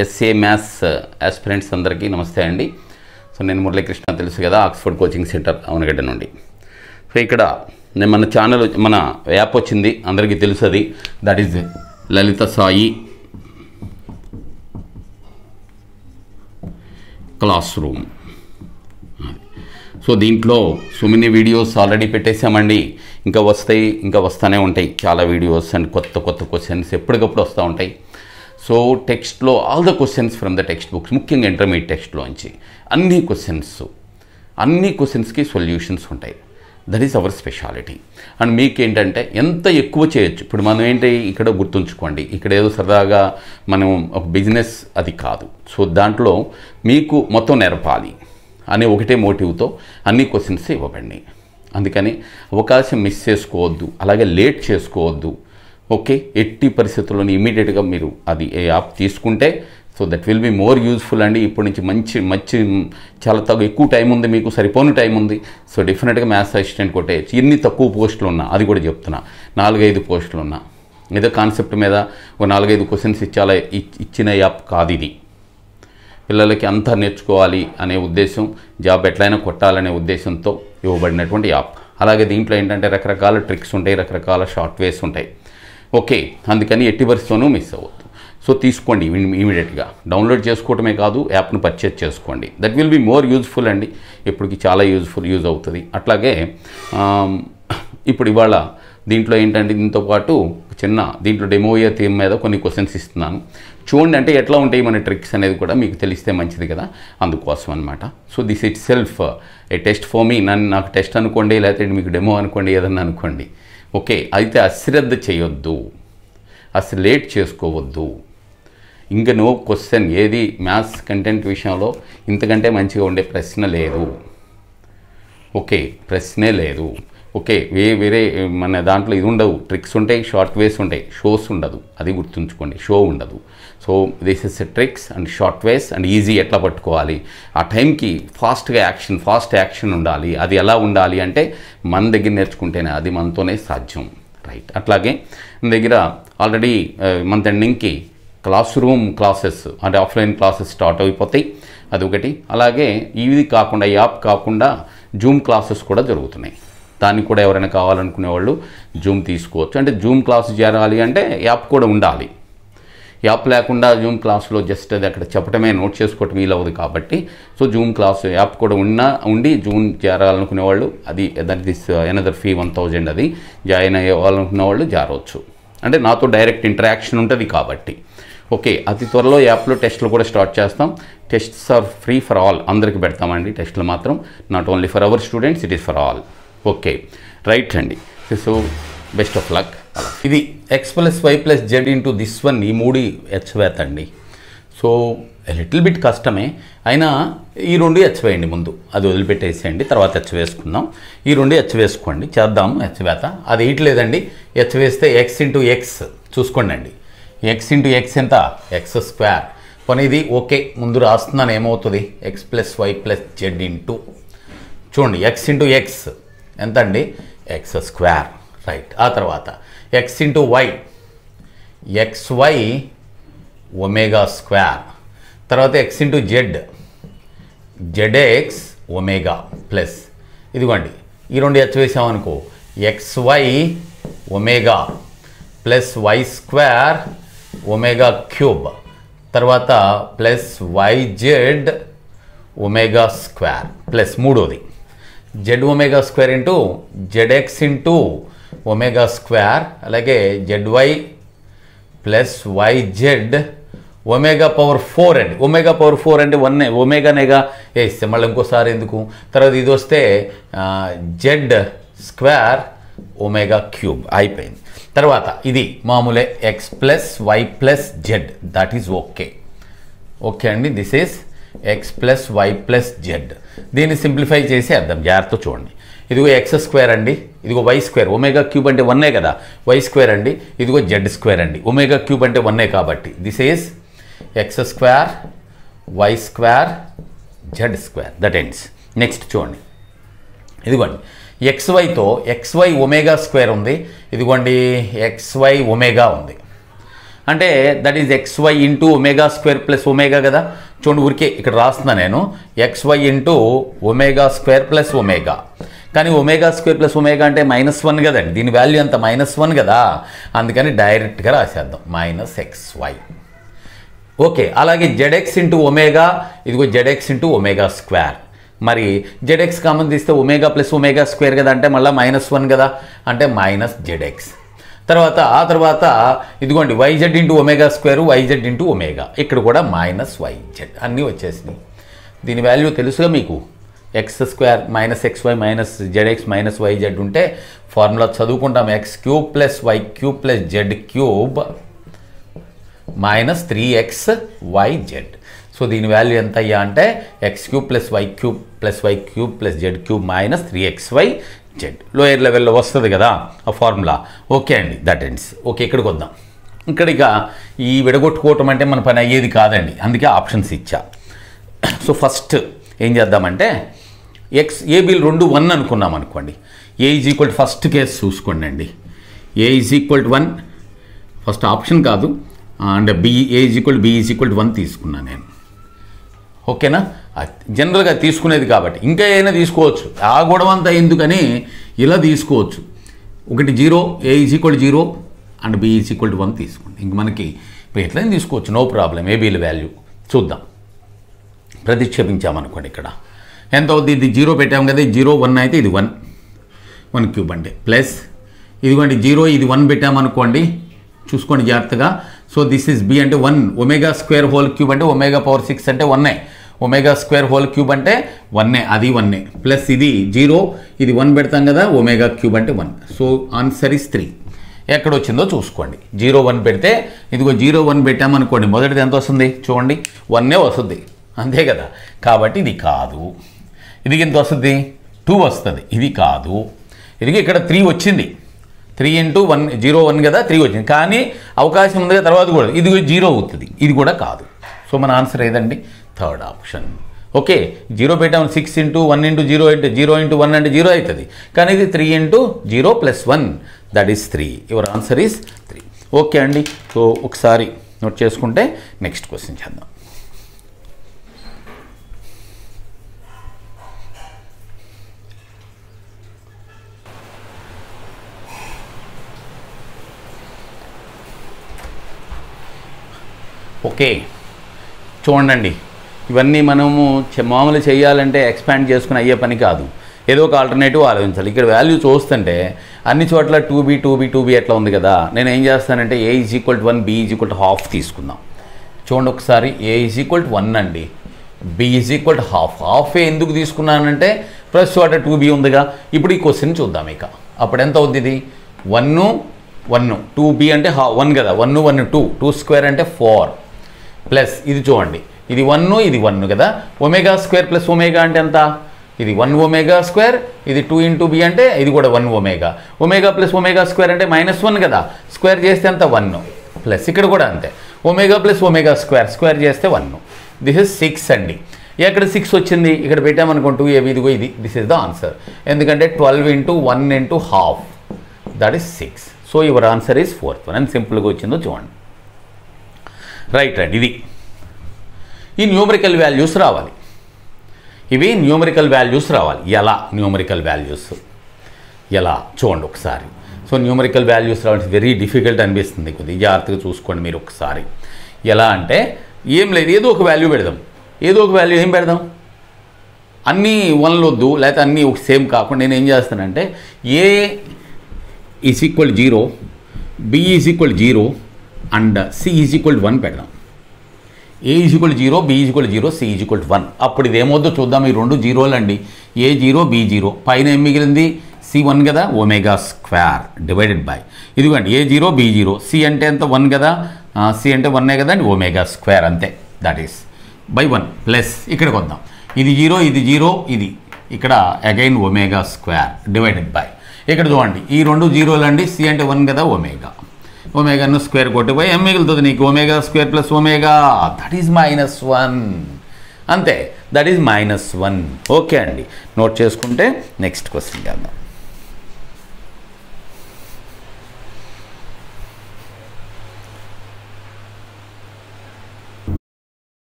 SA maths aspirants అందరికీ నమస్తే అండి సో నేను మురళీకృష్ణ తెలుసు కదా ఆక్స్ఫర్డ్ కోచింగ్ సెంటర్ అవనగడ్డ నుండి సో ఇక్కడ నేను మన ఛానల్ మన యాప్ వచ్చింది అందరికీ తెలుసు అది that is Lalitha Sai class room so దీంట్లో సో మెనీ వీడియోస్ ఆల్రెడీ పెట్టేశామండి ఇంకా వస్తాయి ఇంకా వస్తూనే ఉంటాయి చాలా వీడియోస్ అండ్ కొత్త కొత్త క్వశ్చన్స్ ఎప్పటికప్పుడు వస్తూ ఉంటాయి సో టెక్స్ట్లో all the questions from the text books ముఖ్యంగా ఇంటర్మీడియట్ టెక్స్ట్లోంచి అన్ని క్వశ్చన్స్ అన్ని క్వశ్చన్స్కి సొల్యూషన్స్ ఉంటాయి that is our speciality and మీకేంటంటే ఎంత ఎక్కువ చేయొచ్చు ఇప్పుడు మనం ఏంటి ఇక్కడ గుర్తుంచుకోండి ఇక్కడ ఏదో సరదాగా మనం ఒక బిజినెస్ అది కాదు సో దాంట్లో మీకు మొత్తం నేర్పాలి అనే ఒకటే మోటివ్తో అన్ని క్వశ్చన్స్ ఇవ్వబండి అందుకని అవకాశం మిస్ చేసుకోవద్దు అలాగే లేట్ చేసుకోవద్దు ఓకే ఎట్టి పరిస్థితుల్లోని ఇమీడియట్గా మీరు అది యాప్ తీసుకుంటే so that will be more useful అండి ఇప్పటి నుంచి మంచి మంచి చాలా తగ్గు ఎక్కువ టైం ఉంది మీకు సరిపోని టైం ఉంది సో డెఫినెట్గా మ్యాథ్స్ అసిస్టెంట్ కొట్టే ఎన్ని తక్కువ పోస్టులు ఉన్నా అది కూడా చెప్తున్నా నాలుగైదు పోస్టులు ఉన్నా ఏదో కాన్సెప్ట్ మీద ఒక నాలుగైదు క్వశ్చన్స్ ఇచ్చాలా ఇచ్చిన యాప్ కాదు ఇది పిల్లలకి అంతా నేర్చుకోవాలి అనే ఉద్దేశం జాబ్ ఎట్లయినా కొట్టాలనే ఉద్దేశంతో ఇవ్వబడినటువంటి యాప్ అలాగే దీంట్లో ఏంటంటే రకరకాల ట్రిక్స్ ఉంటాయి రకరకాల షార్ట్ వేస్ ఉంటాయి ఓకే అందుకని ఎట్టి పరిస్థితిలోనూ మిస్ అవ్వద్దు సో తీసుకోండి ఇమీడియట్గా డౌన్లోడ్ చేసుకోవటమే కాదు యాప్ను పర్చేజ్ చేసుకోండి that will be more useful అండి ఇప్పటికి చాలా యూజ్ఫుల్ యూజ్ అవుతుంది అట్లాగే ఇప్పుడు ఇవాళ దీంట్లో ఏంటంటే దీంతో పాటు చిన్న దీంట్లో డెమోయే థీమ్ మీద కొన్ని క్వశ్చన్స్ ఇస్తున్నాను చూడండి అంటే ఎట్లా ఉంటాయి మన ట్రిక్స్ అనేది కూడా మీకు తెలిస్తే మంచిది కదా అందుకోసం అనమాట so this itself a test for me నన్ను నాకు టెస్ట్ అనుకోండి లేకపోతే మీకు డెమో అనుకోండి ఏదన్నా అనుకోండి ఓకే అయితే అశ్రద్ధ చేయొద్దు అసలు లేట్ చేసుకోవద్దు ఇంక నువ్వు క్వశ్చన్ ఏది మ్యాథ్స్ కంటెంట్ విషయంలో ఇంతకంటే మంచిగా ఉండే ప్రశ్న లేదు ఓకే ప్రశ్నే లేదు ఓకే వే వేరే మన దాంట్లో ఇది ఉండవు ట్రిక్స్ ఉంటాయి షార్ట్ వేస్ ఉంటాయి షోస్ ఉండదు అది గుర్తుంచుకోండి షో ఉండదు so this is tricks and short ways and easy ఎట్లా పట్టుకోవాలి ఆ టైంకి ఫాస్ట్గా యాక్షన్ ఫాస్ట్ యాక్షన్ ఉండాలి అది ఎలా ఉండాలి అంటే మన దగ్గర నేర్చుకుంటేనే అది మనతోనే సాధ్యం రైట్ అట్లాగే మన దగ్గర ఆల్రెడీ మంత్ ఎండింగ్కి క్లాస్ రూమ్ క్లాసెస్ అంటే ఆఫ్లైన్ క్లాసెస్ స్టార్ట్ అయిపోతాయి అది ఒకటి అలాగే ఇవి కాకుండా ఈ యాప్ కాకుండా జూమ్ క్లాసెస్ కూడా జరుగుతున్నాయి దాన్ని కూడా ఎవరైనా కావాలనుకునే వాళ్ళు జూమ్ తీసుకోవచ్చు అంటే జూమ్ క్లాస్ చేరాలి అంటే యాప్ కూడా ఉండాలి యాప్ లేకుండా జూమ్ క్లాస్లో జస్ట్ అది అక్కడ చెప్పడమే నోట్ చేసుకోవటం వీలు అవ్వదు కాబట్టి సో జూమ్ క్లాస్ యాప్ కూడా ఉన్నా ఉండి జూమ్ చేరాలనుకునే వాళ్ళు అది that this another fee one thousand అది జాయిన్ అయ్యాలనుకునే వాళ్ళు జారవచ్చు అంటే నాతో డైరెక్ట్ ఇంటరాక్షన్ ఉంటుంది కాబట్టి ఓకే అతి త్వరలో యాప్లో టెస్ట్లు కూడా స్టార్ట్ చేస్తాం tests are free for all అందరికి పెడతామండి టెస్ట్లు మాత్రం not only for our students it is for all okay right అండి సో బెస్ట్ ఆఫ్ లక్ ఇది x plus y plus z into this one ఈ మూడు హెచ్వేత్ అండి సో లిటిల్ బిట్ కష్టమే అయినా ఈ రెండు హెచ్చవేయండి ముందు అది వదిలిపెట్టేసేయండి తర్వాత హెచ్చవేసుకుందాం ఈ రెండు హెచ్చవేసుకోండి చేద్దాము హెచ్చవేత అది వేయట్లేదండి లేదండి వేస్తే ఎక్స్ ఇంటూ ఎక్స్ చూసుకోండి అండి ఎక్స్ ఇంటూ ఎక్స్ ఎంత ఎక్స్ స్క్వేర్ పోనీ ఇది ఓకే ముందు రాస్తున్నాను ఏమవుతుంది x plus y plus z into చూడండి ఎక్స్ ఇంటూ ఎక్స్ ఎంత అండి ఎక్స్ స్క్వేర్ రైట్ ఆ తర్వాత x into y x y omega square తర్వాత x into z z x omega plus ఇదిగోండి ఈ రెండు హెచ్ వేసామనుకో x y omega plus y square omega cube తర్వాత plus y z omega square plus మూడోది z omega square into z x into omega square అలాగే z y plus y z omega power four అండి omega power four అంటే one ఒమేగానేగా వేస్తే మళ్ళీ ఇంకోసారి ఎందుకు తర్వాత ఇది వస్తే జెడ్ స్క్వేర్ ఒమేగా క్యూబ్ అయిపోయింది తర్వాత ఇది మామూలే x plus y plus z that is okay okay అండి this is x plus y plus z దీన్ని సింప్లిఫై చేసి అర్థం జాగ్రత్త చూడండి ఇదిగో ఎక్స్ స్క్వేర్ అండి ఇదిగో వై స్క్వేర్ ఒమేగా క్యూబ్ అంటే వన్నే కదా వై స్క్వేర్ అండి ఇదిగో జెడ్ స్క్వేర్ అండి ఒమేగా క్యూబ్ అంటే వన్నే కాబట్టి this is x square y square z square that ends next చూడండి ఇదిగోండి ఎక్స్వైతో ఎక్స్వై ఒమేగా స్క్వేర్ ఉంది ఇదిగోండి ఎక్స్వై ఒమేగా ఉంది అంటే that is x y into omega square plus omega కదా చూడండి ఊరికే ఇక్కడ రాస్తున్నా నేను x y into omega square plus omega కానీ ఒమేగా స్క్వేర్ ప్లస్ ఒమేగా అంటే మైనస్ వన్ కదండి దీని వాల్యూ అంత మైనస్ వన్ కదా అందుకని డైరెక్ట్గా రాసేద్దాం మైనస్ ఎక్స్ వై ఓకే అలాగే జెడెక్స్ ఇంటూ ఒమేగా ఇదిగో జెడెక్స్ ఇంటూ ఒమేగా స్క్వేర్ మరి జెడెక్స్ కామన్ తీస్తే ఒమేగా ప్లస్ ఒమేగా స్క్వేర్ కదా అంటే మళ్ళీ మైనస్ వన్ కదా అంటే మైనస్ జెడెక్స్ తర్వాత ఆ తర్వాత ఇదిగోండి y z into omega square y z into omega ఇక్కడ కూడా మైనస్ వైజెడ్ అన్నీ వచ్చేసినాయి దీని వాల్యూ తెలుసుగా మీకు x square minus x y minus z x minus y z ఉంటే ఫార్ములా చదువుకుంటాం x cube plus y cube plus z cube minus three x y z so దీని వాల్యూ ఎంత అయ్యా అంటే x cube plus y cube plus y cube plus z cube minus three x y z lower లెవెల్లో వస్తుంది కదా ఆ formula okay అండి that ends okay ఇక్కడికి వద్దాం ఇక్కడ ఇక ఈ విడగొట్టుకోవటం అంటే మన పని అయ్యేది కాదండి అందుకే ఆప్షన్స్ ఇచ్చా సో ఫస్ట్ ఏం చేద్దామంటే ఎక్స్ ఏబీలు రెండు వన్ అనుకున్నాం అనుకోండి a is equal first case చూసుకోండి అండి a is equal one first option కాదు and b a is equal b is equal one తీసుకున్నాను నేను ఓకేనా జనరల్గా తీసుకునేది కాబట్టి ఇంకా ఏమైనా తీసుకోవచ్చు ఆ గొడవంతా ఎందుకని ఇలా తీసుకోవచ్చు ఒకటి zero a is equal zero and b is equal one తీసుకోండి ఇంక మనకి ఇప్పుడు ఎట్లయినా తీసుకోవచ్చు నో ప్రాబ్లం ఏబీల వాల్యూ చూద్దాం ప్రతిక్షేపించామనుకోండి ఇక్కడ ఎంత అవుతుంది ఇది జీరో పెట్టాము కదా జీరో వన్ అయితే ఇది వన్ వన్ క్యూబ్ అంటే ప్లస్ ఇదిగోండి జీరో ఇది వన్ పెట్టామనుకోండి చూసుకోండి జాగ్రత్తగా సో దిస్ ఈజ్ బి అంటే one omega square whole cube అంటే ఒమేగా పవర్ సిక్స్ అంటే వన్నే ఒమేగా స్క్వేర్ హోల్ క్యూబ్ అంటే వన్నే అది వన్నే ప్లస్ ఇది జీరో ఇది వన్ పెడతాం కదా ఒమేగా క్యూబ్ అంటే one so answer is three ఎక్కడ వచ్చిందో చూసుకోండి జీరో వన్ పెడితే ఇదిగో జీరో వన్ పెట్టామనుకోండి మొదటిది ఎంత వస్తుంది చూడండి వన్నే వస్తుంది అంతే కదా కాబట్టి ఇది కాదు ఇది ఎంత వస్తుంది టూ వస్తుంది ఇది కాదు ఇది ఇక్కడ త్రీ వచ్చింది three into one zero one కదా త్రీ వచ్చింది కానీ అవకాశం ఉంది తర్వాత కూడా ఇది జీరో అవుతుంది ఇది కూడా కాదు సో మన ఆన్సర్ ఏదండి థర్డ్ ఆప్షన్ ఓకే జీరో పెట్టాము six into one into zero అంటే జీరో ఇంటూ వన్ అంటే జీరో అవుతుంది కానీ ఇది three into zero plus one that is three your answer is three okay అండి సో ఒకసారి నోట్ చేసుకుంటే నెక్స్ట్ క్వశ్చన్ చేద్దాం ఓకే చూడండి ఇవన్నీ మనము మామూలు చేయాలంటే ఎక్స్పాండ్ చేసుకుని అయ్యే పని కాదు ఏదో ఒక ఆల్టర్నేటివ్ ఆలోచించాలి ఇక్కడ వాల్యూ చూస్తుంటే అన్ని చోట్ల two b two b two b ఎట్లా ఉంది కదా నేను ఏం చేస్తానంటే a is equal to one b is equal to half తీసుకుందాం చూడండి ఒకసారి a is equal to one అండి b is equal to half half ఎందుకు తీసుకున్నానంటే ప్లస్ చోట టూ బీ ఉందిగా ఇప్పుడు ఈ క్వశ్చన్ చూద్దాం ఇక అప్పుడు ఎంత అవుద్ది ఇది వన్ వన్ టూ బీ అంటే హా వన్ కదా one one two two square అంటే ఫోర్ ప్లస్ ఇది చూడండి ఇది వన్ను ఇది వన్ను కదా ఒమేగా స్క్వేర్ ప్లస్ ఒమేగా అంటే ఎంత ఇది వన్ ఒమేగా స్క్వేర్ ఇది టూ ఇంటూ బి అంటే ఇది కూడా one omega omega plus omega square అంటే మైనస్ వన్ కదా స్క్వేర్ చేస్తే అంత వన్ ప్లస్ ఇక్కడ కూడా అంతే omega plus omega square square చేస్తే వన్ను దిస్ ఇస్ సిక్స్ అండి ఎక్కడ సిక్స్ వచ్చింది ఇక్కడ పెట్టామనుకో టూ ఏవి ఇదిగో ఇది దిస్ ఇస్ ద ఆన్సర్ ఎందుకంటే twelve into one into half that is six so your answer is fourth one అని సింపుల్గా వచ్చిందో చూడండి రైట్ అండ్ ఇది ఈ న్యూమరికల్ వాల్యూస్ రావాలి ఇవి న్యూమరికల్ వాల్యూస్ రావాలి ఎలా న్యూమరికల్ వాల్యూస్ ఎలా చూడండి ఒకసారి సో న్యూమరికల్ వాల్యూస్ రావాలి వెరీ డిఫికల్ట్ అనిపిస్తుంది కొద్దిగా జాగ్రత్తగా చూసుకోండి మీరు ఒకసారి ఎలా అంటే ఏం లేదు ఏదో ఒక వాల్యూ పెడదాం ఏదో ఒక వాల్యూ ఏం పెడదాం అన్నీ వన్లు వద్దు లేకపోతే అన్నీ ఒక సేమ్ కాకుండా నేను ఏం చేస్తానంటే a is equal zero b is equal zero and c is equal one పెడదాం a is equal zero b is zero c is equal one అప్పుడు ఏమవుతుందో చూద్దాం ఈ రెండు జీరోలు అండి ఏ జీరో బి జీరో పైన ఏం మిగిలింది సి వన్ కదా ఒమేగా స్క్వేర్ డివైడెడ్ బై ఇదిగోండి a zero b zero c అంటే ఎంత వన్ కదా సి అంటే వన్ కదా అండి ఒమేగా స్క్వేర్ అంతే that is by one plus ఇక్కడికి వద్దాం ఇది జీరో ఇది జీరో ఇది ఇక్కడ again omega square divided by ఇక్కడ చూడండి ఈ రెండు జీరోలు అండి సి అంటే వన్ కదా ఒమేగా ఒమేగాను స్క్వేర్ పోయి ఎం మిగులుతుంది నీకు omega square plus omega that is minus one అంతే that is minus one okay అండి నోట్ చేసుకుంటే నెక్స్ట్ క్వశ్చన్ చేద్దాం